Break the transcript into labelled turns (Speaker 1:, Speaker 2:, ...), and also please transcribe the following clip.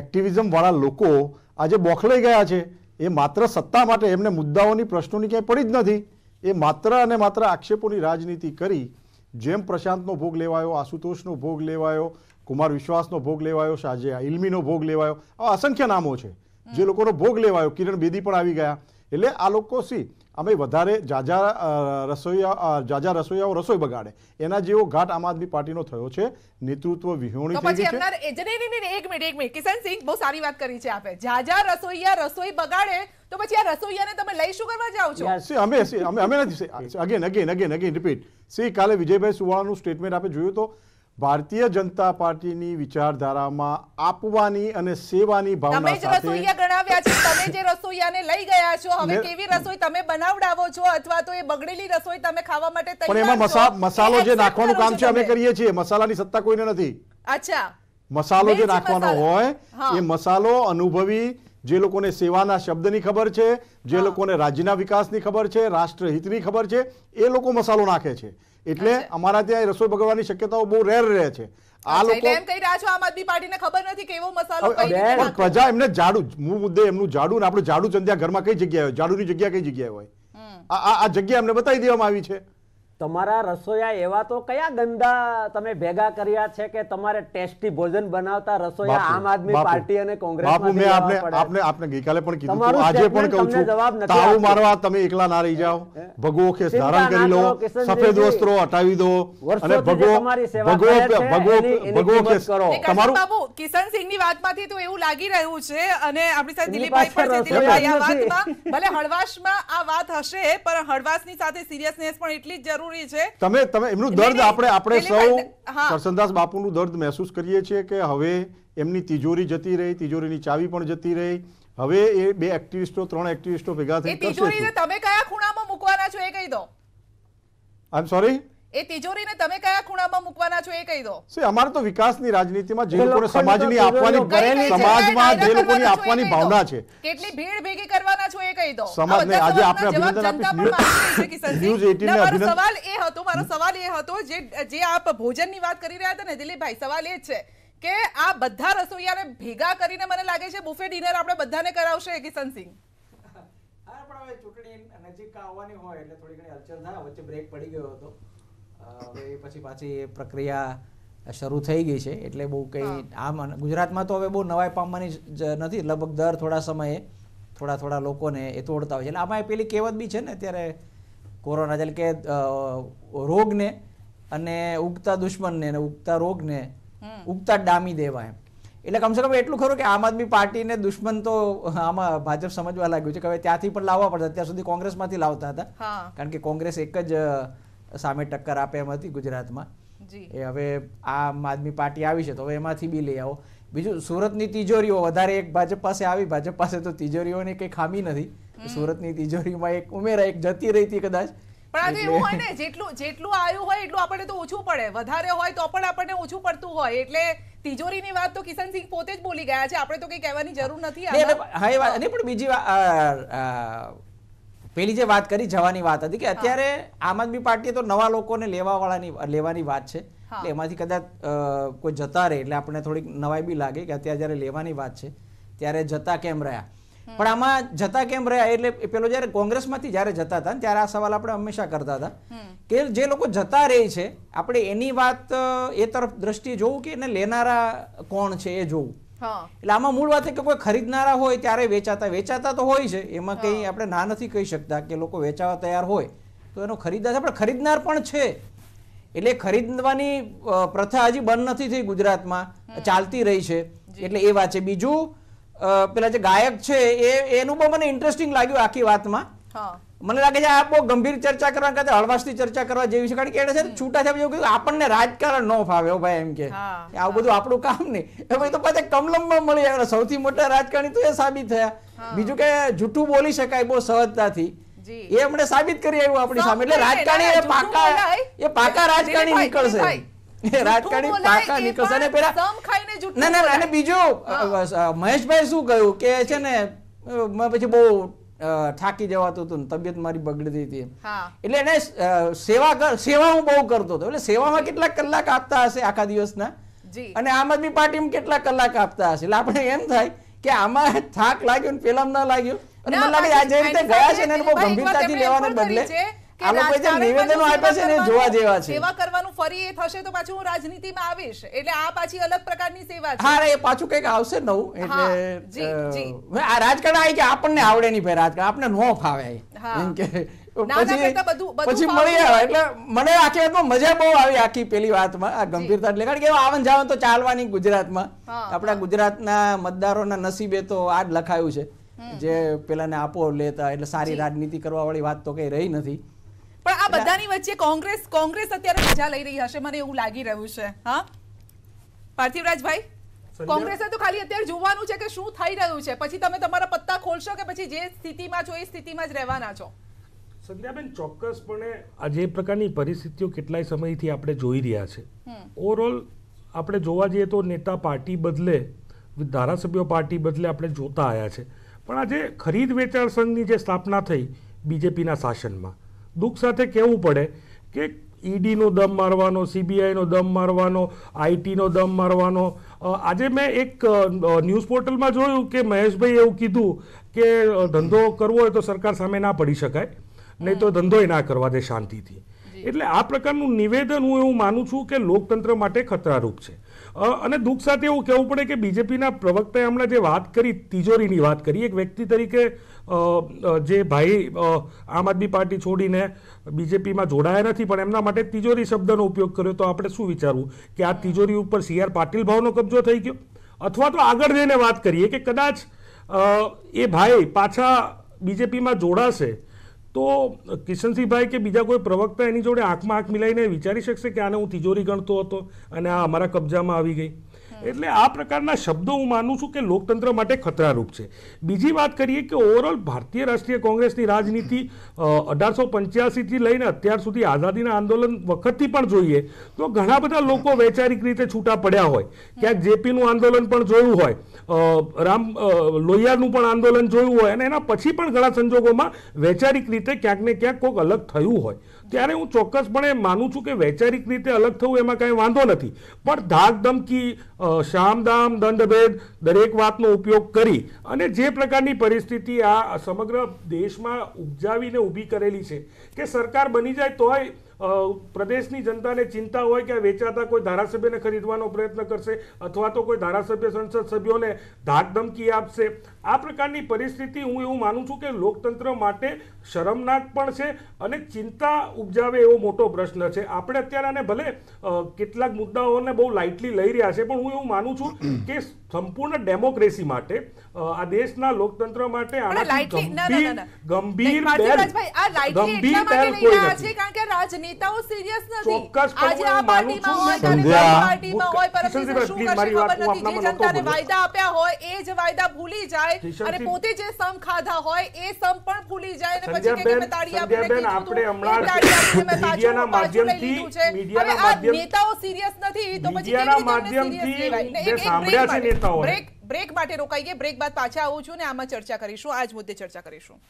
Speaker 1: એક્ટિવિઝમવાળા લોકો આજે બોખલાઈ ગયા છે એ માત્ર સત્તા માટે એમને મુદ્દાઓની પ્રશ્નોની ક્યાંય પડી જ નથી એ માત્ર અને માત્ર આક્ષેપોની રાજનીતિ કરી જેમ પ્રશાંતનો ભોગ લેવાયો આશુતોષનો ભોગ લેવાયો કુમાર વિશ્વાસનો ભોગ લેવાયો શાહજયા ઇલમીનો ભોગ લેવાયો આવા અસંખ્ય નામો છે જે લોકોનો ભોગ લેવાયો કિરણ બેદી પણ આવી ગયા એટલે આ લોકો સી અમે વધારે જાજા રસોઈયા જાજા રસોઈયાઓ રસોઈ બગાડે એના જેવો ઘાટ આમ આદમી પાર્ટીનો થયો છે નેતૃત્વ વિહોણી થઈ ગઈ
Speaker 2: છે એક મિનિટ એક મિનિટ કિશન સિંહ બહુ સારી વાત કરી છે આપે જાજા રસોઈયા રસોઈ બગાડે તો પછી આ રસોઈયાને તમે લઈ શું કરવા જાવ છો સી
Speaker 1: અમે સી અમે અમે નથી again again again again repeat સી કાલે વિજયભાઈ સુવાળાનું સ્ટેટમેન્ટ આપે જોયું તો ભારતીય જનતા પાર્ટીની વિચારધારામાં આપવાની અને સેવાની ભાવના સાથે તમે
Speaker 2: જે રસોઈયા રસોઈયાને લઈ ગયા છો હવે કેવી રસોઈ તમે બનાવડાવો છો અથવા તો એ બગડેલી રસોઈ તમે ખાવા માટે પણ એમાં
Speaker 1: મસાલો જે નાખવાનું કામ છે અમે કરીએ છીએ મસાલાની સત્તા કોઈને નથી અચ્છા મસાલો જે નાખવાનો હોય એ મસાલો અનુભવી જે લોકોને સેવાના શબ્દની ખબર છે જે લોકોને રાજ્યના વિકાસની ખબર છે રાષ્ટ્રહિતની ખબર છે એ લોકો મસાલો નાખે છે એટલે અમારા ત્યાં રસોઈ ભગવાની શક્યતાઓ બહુ રેર રહે છે આ લોકો એમ
Speaker 2: કહી રહ્યા છો આમ આદમી પાર્ટીને ખબર નથી કેવો મસાલો પણ
Speaker 1: પ્રજા એમને મુદ્દે એમનું જાડું ને આપણું જાડું ઘરમાં કઈ જગ્યાએ હોય જાડુની જગ્યા કઈ જગ્યાએ હોય આ આ જગ્યા એમને બતાવી દેવામાં આવી છે
Speaker 3: તમારા રસોયા એવા તો કયા ગંદા તમે ભેગા કર્યા છે કે તમારે ટેસ્ટી ભોજન બનાવતા રસોયા આમ આદમી પાર્ટી અને કોંગ્રેસ બાપુ મેં આપને
Speaker 1: આપને આપને ગઈકાલે પણ કીધું આજે પણ કહું છું તાવ મારવા તમે એકલા ના રહી જાઓ ભગવો ખેસ ધારણ કરી લો સફેદ વસ્ત્રો હટાવી દો અને ભગવો ભગવો ભગવો ભગવો ખેસ કરો તમારું
Speaker 2: બાપુ કિશનસિંહ ની વાતમાંથી તો એવું લાગી રહ્યું છે અને આપણી સાથે દિલીપભાઈ પણ છે દિલીપભાઈ આ વાતમાં ભલે હળવાશમાં આ વાત હશે પણ હળવાશની સાથે સિરિયસનેસ પણ એટલી જ જરૂર જરૂરી છે
Speaker 1: તમે તમે એમનું દર્દ આપણે આપણે સૌ કરસનદાસ બાપુનું દર્દ મહેસૂસ કરીએ છીએ કે હવે એમની તિજોરી જતી રહી તિજોરીની ચાવી પણ જતી રહી હવે એ બે એક્ટિવિસ્ટો ત્રણ એક્ટિવિસ્ટો ભેગા થઈ તિજોરીને
Speaker 2: તમે કયા ખૂણામાં મૂકવાના છો એ કહી દો આઈ એમ સોરી એ તિજોરીને તમે કયા ખૂણામાં મૂકવાના છો એ કહી દો
Speaker 1: સે અમાર તો વિકાસની રાજનીતિમાં જે લોકોને સમાજની આપવાની સમાજમાં જે લોકોની આપવાની ભાવના છે
Speaker 2: કેટલી ભીડ ભેગી કરવાના છો એ કહી દો સમાજને આજે આપણે અભિનંદન આપીશું ન્યૂઝ 18 ને અભિનંદન સવાલ એ હતો મારો સવાલ એ હતો જે જે આપ ભોજનની વાત કરી રહ્યા હતા ને દિલીપભાઈ સવાલ એ છે કે આ બધા રસોઈયાને ભેગા કરીને મને લાગે છે બુફે ડિનર આપણે બધાને કરાવશે કિશન સિંહ
Speaker 3: હા પણ હવે ચૂંટણી નજીક આવવાની હોય એટલે થોડી ઘણી હલચલ થાય વચ્ચે બ્રેક પડી ગયો હતો હવે પછી પાછી પ્રક્રિયા શરૂ થઈ ગઈ છે એટલે બહુ કંઈ આમ ગુજરાતમાં તો હવે બહુ નવાઈ પામવાની નથી લગભગ દર થોડા સમયે થોડા થોડા લોકોને એ તોડતા હોય છે એટલે આમાં પેલી કહેવત બી છે ને અત્યારે કોરોના એટલે કે રોગને અને ઉગતા દુશ્મનને અને ઉગતા રોગને ઉગતા ડામી દેવા એમ એટલે કમસે કમ એટલું ખરું કે આમ આદમી પાર્ટીને દુશ્મન તો આમાં ભાજપ સમજવા લાગ્યું છે કે હવે ત્યાંથી પણ લાવવા પડશે અત્યાર સુધી કોંગ્રેસમાંથી લાવતા હતા કારણ કે કોંગ્રેસ એક જ સામે ટક્કર આપે એમ હતી ગુજરાતમાં એ હવે આમ આદમી પાર્ટી આવી છે તો હવે એમાંથી બી લઈ આવો બીજું સુરતની તિજોરીઓ વધારે એક ભાજપ પાસે આવી ભાજપ પાસે તો તિજોરીઓની કંઈ ખામી નથી સુરતની તિજોરીમાં એક ઉમેરા એક જતી રહી હતી કદાચ પણ એવું હોય ને
Speaker 2: જેટલું જેટલું આવ્યું હોય એટલું આપણને તો ઓછું પડે વધારે હોય તો પણ આપણને ઓછું પડતું હોય એટલે તિજોરીની વાત તો કિશનસિંહ પોતે જ બોલી ગયા છે આપણે તો કંઈ કહેવાની જરૂર નથી
Speaker 3: હા એ વાત બીજી પેલી જે વાત કરી જવાની વાત હતી કે અત્યારે આમ આદમી પાર્ટી તો નવા લોકોને લેવાવાળાની લેવાની વાત છે એટલે એમાંથી કદાચ કોઈ જતા રહે એટલે આપણે થોડીક નવાઈ બી લાગે કે અત્યારે જ્યારે લેવાની વાત છે ત્યારે જતા કેમ રહ્યા પણ આમાં જતા કેમ રહ્યા એટલે પેલો જયારે કોંગ્રેસમાંથી જયારે જતા હતા ત્યારે આ સવાલ આપણે હંમેશા કરતા હતા કે જે લોકો જતા રહે છે આપણે એની વાત એ તરફ દ્રષ્ટિ જોવું કે એને લેનારા કોણ છે એ જોવું એટલે આમાં મૂળ વાત કે કોઈ ખરીદનારા હોય ત્યારે વેચાતા વેચાતા તો હોય છે એમાં કંઈ આપણે ના નથી કહી શકતા કે લોકો વેચાવા તૈયાર હોય તો એનો ખરીદદાર આપણે ખરીદનાર પણ છે એટલે ખરીદવાની પ્રથા હજી બંધ નથી થઈ ગુજરાતમાં ચાલતી રહી છે એટલે એ વાત છે બીજું પેલા જે ગાયક છે એ એનું પણ મને ઇન્ટરેસ્ટિંગ લાગ્યું આખી વાતમાં મને લાગે છે આ બહુ ગંભીર ચર્ચા કરવા કરતા હળવાશથી ચર્ચા કરવા જેવી છે કારણ કે એને છે છૂટા છે આપણને રાજકારણ ન ફાવે ભાઈ એમ કે આવું બધું આપણું કામ નહીં એ ભાઈ તો પાછા કમલમમાં મળી આવ્યા સૌથી મોટા રાજકારણી તો એ સાબિત થયા બીજું કે જૂઠું બોલી શકાય બહુ સહજતાથી એ હમણે સાબિત કરી આવ્યું આપણી સામે એટલે રાજકારણી એ પાકા એ પાકા રાજકારણી નીકળશે રાજકારણી પાકા નીકળશે અને
Speaker 2: પેલા ના ના અને બીજું
Speaker 3: મહેશભાઈ શું કહ્યું કે છે ને પછી બહુ થાકી જવાતું હતું તબિયત મારી બગડતી હતી એટલે એને સેવા સેવા હું બહુ કરતો હતો એટલે સેવામાં કેટલા કલાક આપતા હશે આખા દિવસના અને આમ આદમી પાર્ટીમાં કેટલા કલાક આપતા હશે એટલે આપણે એમ થાય કે આમાં થાક લાગ્યો ને પેલામ ના લાગ્યું અને મને લાગે આ જે રીતે ગયા છે ને બહુ ગંભીરતાથી લેવાને બદલે આ લોકો જે નિવેદનો આપ્યા છે ને જોવા જેવા છે
Speaker 2: ફરી એ થશે તો પાછું હું રાજનીતિમાં આવીશ એટલે આ પાછી અલગ પ્રકારની સેવા છે હા એ
Speaker 3: પાછું કંઈક આવશે નવું એટલે આ રાજકારણ આવી કે આપણને આવડે નહીં ભાઈ રાજકારણ આપણને નો ફાવે એમ કે મજા બહુ આખી પેલી વાતમાં આ ગંભીરતા એટલે કારણ આવન જાવન તો ચાલવાની ગુજરાતમાં આપણા ગુજરાતના મતદારોના નસીબે તો આ જ લખાયું છે જે પેલા ને આપો લેતા એટલે સારી રાજનીતિ કરવા વાળી વાત તો કઈ રહી નથી
Speaker 2: પણ આ બધાની વચ્ચે કોંગ્રેસ કોંગ્રેસ અત્યારે મજા લઈ રહી હશે મને એવું લાગી રહ્યું છે હા પાર્થિવરાજભાઈ કોંગ્રેસે તો ખાલી અત્યારે જોવાનું છે કે શું થઈ રહ્યું છે પછી તમે તમારા પત્તા ખોલશો કે પછી જે સ્થિતિમાં છો એ સ્થિતિમાં જ રહેવાના
Speaker 4: છો સંધ્યાબેન ચોક્કસપણે આ જે પ્રકારની પરિસ્થિતિઓ કેટલાય સમયથી આપણે જોઈ રહ્યા છે ઓવરઓલ આપણે જોવા જઈએ તો નેતા પાર્ટી બદલે ધારાસભ્યો પાર્ટી બદલે આપણે જોતા આવ્યા છે પણ આજે ખરીદ વેચાણ સંઘની જે સ્થાપના થઈ બીજેપીના શાસનમાં દુઃખ સાથે કહેવું પડે કે ઈડીનો દમ મારવાનો સીબીઆઈનો દમ મારવાનો આઈટીનો દમ મારવાનો આજે મેં એક ન્યૂઝ પોર્ટલમાં જોયું કે મહેશભાઈ એવું કીધું કે ધંધો કરવો હોય તો સરકાર સામે ના પડી શકાય નહીં તો ધંધોય ના કરવા દે શાંતિથી એટલે આ પ્રકારનું નિવેદન હું એવું માનું છું કે લોકતંત્ર માટે ખતરારૂપ છે અને દુઃખ સાથે એવું કહેવું પડે કે બીજેપીના પ્રવક્તાએ હમણાં જે વાત કરી તિજોરીની વાત કરી એક વ્યક્તિ તરીકે જે ભાઈ આમ આદમી પાર્ટી છોડીને બીજેપીમાં જોડાયા નથી પણ એમના માટે તિજોરી શબ્દનો ઉપયોગ કર્યો તો આપણે શું વિચારવું કે આ તિજોરી ઉપર સી આર પાટીલ ભાવનો કબજો થઈ ગયો અથવા તો આગળ જઈને વાત કરીએ કે કદાચ એ ભાઈ પાછા બીજેપીમાં જોડાશે તો કિશનસિંહભાઈ કે બીજા કોઈ પ્રવક્તા એની જોડે આંખમાં આંખ મિલાઈને વિચારી શકશે કે આને હું તિજોરી ગણતો હતો અને આ અમારા કબજામાં આવી ગઈ એટલે આ પ્રકારના શબ્દો હું માનું છું કે લોકતંત્ર માટે ખતરારૂપ છે બીજી વાત કરીએ કે ઓવરઓલ ભારતીય રાષ્ટ્રીય કોંગ્રેસની રાજનીતિ અઢારસો પંચ્યાસીથી લઈને અત્યાર સુધી આઝાદીના આંદોલન વખતથી પણ જોઈએ તો ઘણા બધા લોકો વૈચારિક રીતે છૂટા પડ્યા હોય ક્યાંક જેપીનું આંદોલન પણ જોયું હોય રામ લોહિયાનું પણ આંદોલન જોયું હોય અને એના પછી પણ ઘણા સંજોગોમાં વૈચારિક રીતે ક્યાંક ને ક્યાંક કોઈક અલગ થયું હોય ત્યારે હું ચોક્કસપણે માનું છું કે વૈચારિક રીતે અલગ થવું એમાં કાંઈ વાંધો નથી પણ ધાક ધમકી શામદામ દંડભેદ દરેક વાતનો ઉપયોગ કરી અને જે પ્રકારની પરિસ્થિતિ આ સમગ્ર દેશમાં ઉપજાવીને ઊભી કરેલી છે કે સરકાર બની જાય તોય પ્રદેશની જનતાને ચિંતા હોય કે વેચાતા કોઈ ધારાસભ્યને ખરીદવાનો પ્રયત્ન કરશે અથવા તો કોઈ ધારાસભ્ય સંસદ સભ્યોને ધાકધમકી આપશે આ પ્રકારની પરિસ્થિતિ હું એવું માનું છું કે લોકતંત્ર માટે શરમનાક પણ છે અને ચિંતા ઉપજાવે એવો મોટો પ્રશ્ન છે આપણે અત્યારે આને ભલે કેટલાક મુદ્દાઓને બહુ લાઇટલી લઈ રહ્યા છે પણ હું એવું માનું છું કે સંપૂર્ણ ડેમોક્રેસી માટે આ દેશના લોકતંત્ર માટે
Speaker 2: વાયદા ભૂલી જાય અને પોતે જે સમ ખાધા હોય એ સમ પણ ભૂલી જાય પછી કે મેં તાળી આપણે મીડિયાના માધ્યમથી મીડિયાના માધ્યમથી સિરિયસ નથી તો પછી સાંભળ્યા છે બ્રેક બ્રેક માટે રોકાઈએ બ્રેક બાદ પાછા આવું છું ને આમાં ચર્ચા કરીશું આજ મુદ્દે ચર્ચા કરીશું